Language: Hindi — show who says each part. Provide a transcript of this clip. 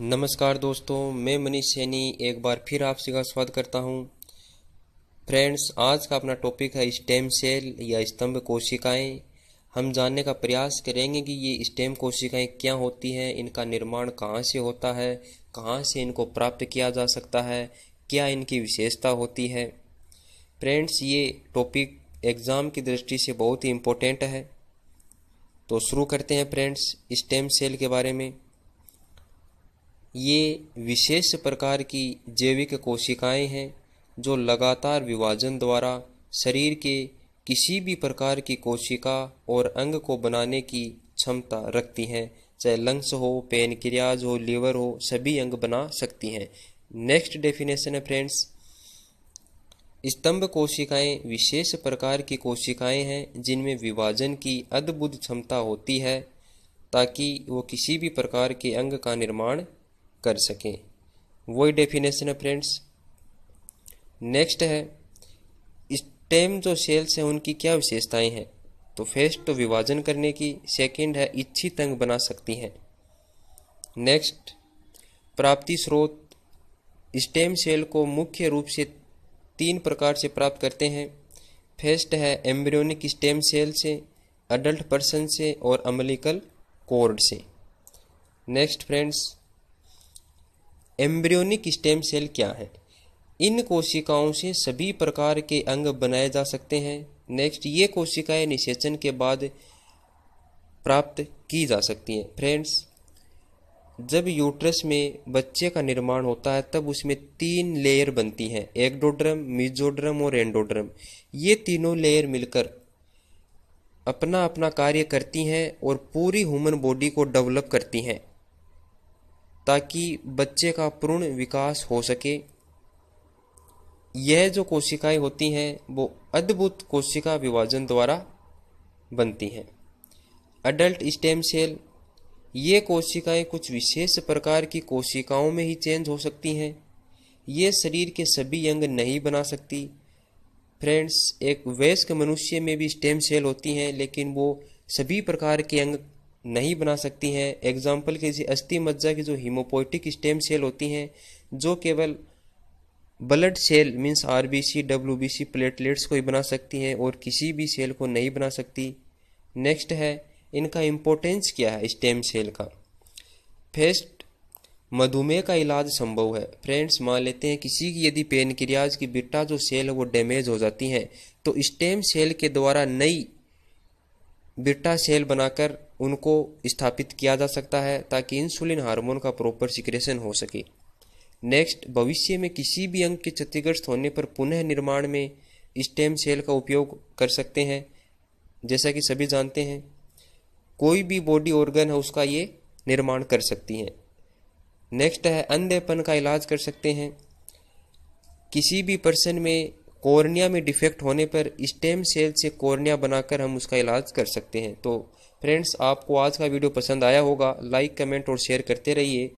Speaker 1: नमस्कार दोस्तों मैं मनीष सैनी एक बार फिर आप सभी का स्वागत करता हूं फ्रेंड्स आज का अपना टॉपिक है स्टेम सेल या स्तंभ कोशिकाएं हम जानने का प्रयास करेंगे कि ये स्टेम कोशिकाएं क्या होती हैं इनका निर्माण कहाँ से होता है कहाँ से इनको प्राप्त किया जा सकता है क्या इनकी विशेषता होती है फ्रेंड्स ये टॉपिक एग्ज़ाम की दृष्टि से बहुत ही इम्पोर्टेंट है तो शुरू करते हैं फ्रेंड्स स्टेम सेल के बारे में ये विशेष प्रकार की जैविक कोशिकाएं हैं जो लगातार विभाजन द्वारा शरीर के किसी भी प्रकार की कोशिका और अंग को बनाने की क्षमता रखती हैं चाहे लंग्स हो पेनक्रियाज हो लीवर हो सभी अंग बना सकती हैं नेक्स्ट डेफिनेशन है फ्रेंड्स स्तंभ कोशिकाएं विशेष प्रकार की कोशिकाएं हैं जिनमें विभाजन की अद्भुत क्षमता होती है ताकि वो किसी भी प्रकार के अंग का निर्माण कर सकें वही डेफिनेशन है फ्रेंड्स नेक्स्ट है स्टेम जो सेल्स हैं उनकी क्या विशेषताएं हैं तो फर्स्ट तो विभाजन करने की सेकंड है इच्छी तंग बना सकती हैं नेक्स्ट प्राप्ति स्रोत स्टेम सेल को मुख्य रूप से तीन प्रकार से प्राप्त करते हैं फर्स्ट है एम्ब्रियोनिक स्टेम सेल से अडल्ट पर्सन से और अमलिकल कोर्ड से next friends embryonic stem cell क्या है इन कोशिकाओं से सभी प्रकार के अंग बनाए जा सकते हैं नेक्स्ट ये कोशिकाएं निषेचन के बाद प्राप्त की जा सकती हैं फ्रेंड्स जब यूट्रस में बच्चे का निर्माण होता है तब उसमें तीन लेयर बनती हैं एक्डोड्रम मिजोड्रम और एंडोड्रम ये तीनों लेयर मिलकर अपना अपना कार्य करती हैं और पूरी ह्यूमन बॉडी को डेवलप करती हैं ताकि बच्चे का पूर्ण विकास हो सके यह जो कोशिकाएं होती हैं वो अद्भुत कोशिका विभाजन द्वारा बनती हैं अडल्ट स्टेम सेल ये कोशिकाएं कुछ विशेष प्रकार की कोशिकाओं में ही चेंज हो सकती हैं ये शरीर के सभी अंग नहीं बना सकती फ्रेंड्स एक वयस्क मनुष्य में भी स्टेम सेल होती हैं लेकिन वो सभी प्रकार के अंग नहीं बना सकती हैं एग्जाम्पल के अस्थि मज्जा की जो हीमोपोइटिक स्टेम सेल होती हैं जो केवल blood cell means R B C W B C platelets को ही बना सकती हैं और किसी भी सेल को नहीं बना सकती नेक्स्ट है इनका इम्पोर्टेंस क्या है स्टेम सेल का फेस्ट मधुमेह का इलाज संभव है फ्रेंड्स मान लेते हैं किसी की यदि पेनक्रियाज की बिट्टा जो सेल है वो डैमेज हो जाती हैं तो स्टेम सेल के द्वारा नई बिट्टा सेल बनाकर उनको स्थापित किया जा सकता है ताकि इंसुलिन हार्मोन का प्रॉपर सिक्रेशन हो सके नेक्स्ट भविष्य में किसी भी अंग के क्षतिग्रस्त होने पर पुनः निर्माण में स्टेम सेल का उपयोग कर सकते हैं जैसा कि सभी जानते हैं कोई भी बॉडी ऑर्गन है उसका ये निर्माण कर सकती हैं नेक्स्ट है अंधेपन का इलाज कर सकते हैं किसी भी पर्सन में कॉर्निया में डिफेक्ट होने पर स्टेम सेल से कॉर्निया बनाकर हम उसका इलाज कर सकते हैं तो फ्रेंड्स आपको आज का वीडियो पसंद आया होगा लाइक कमेंट और शेयर करते रहिए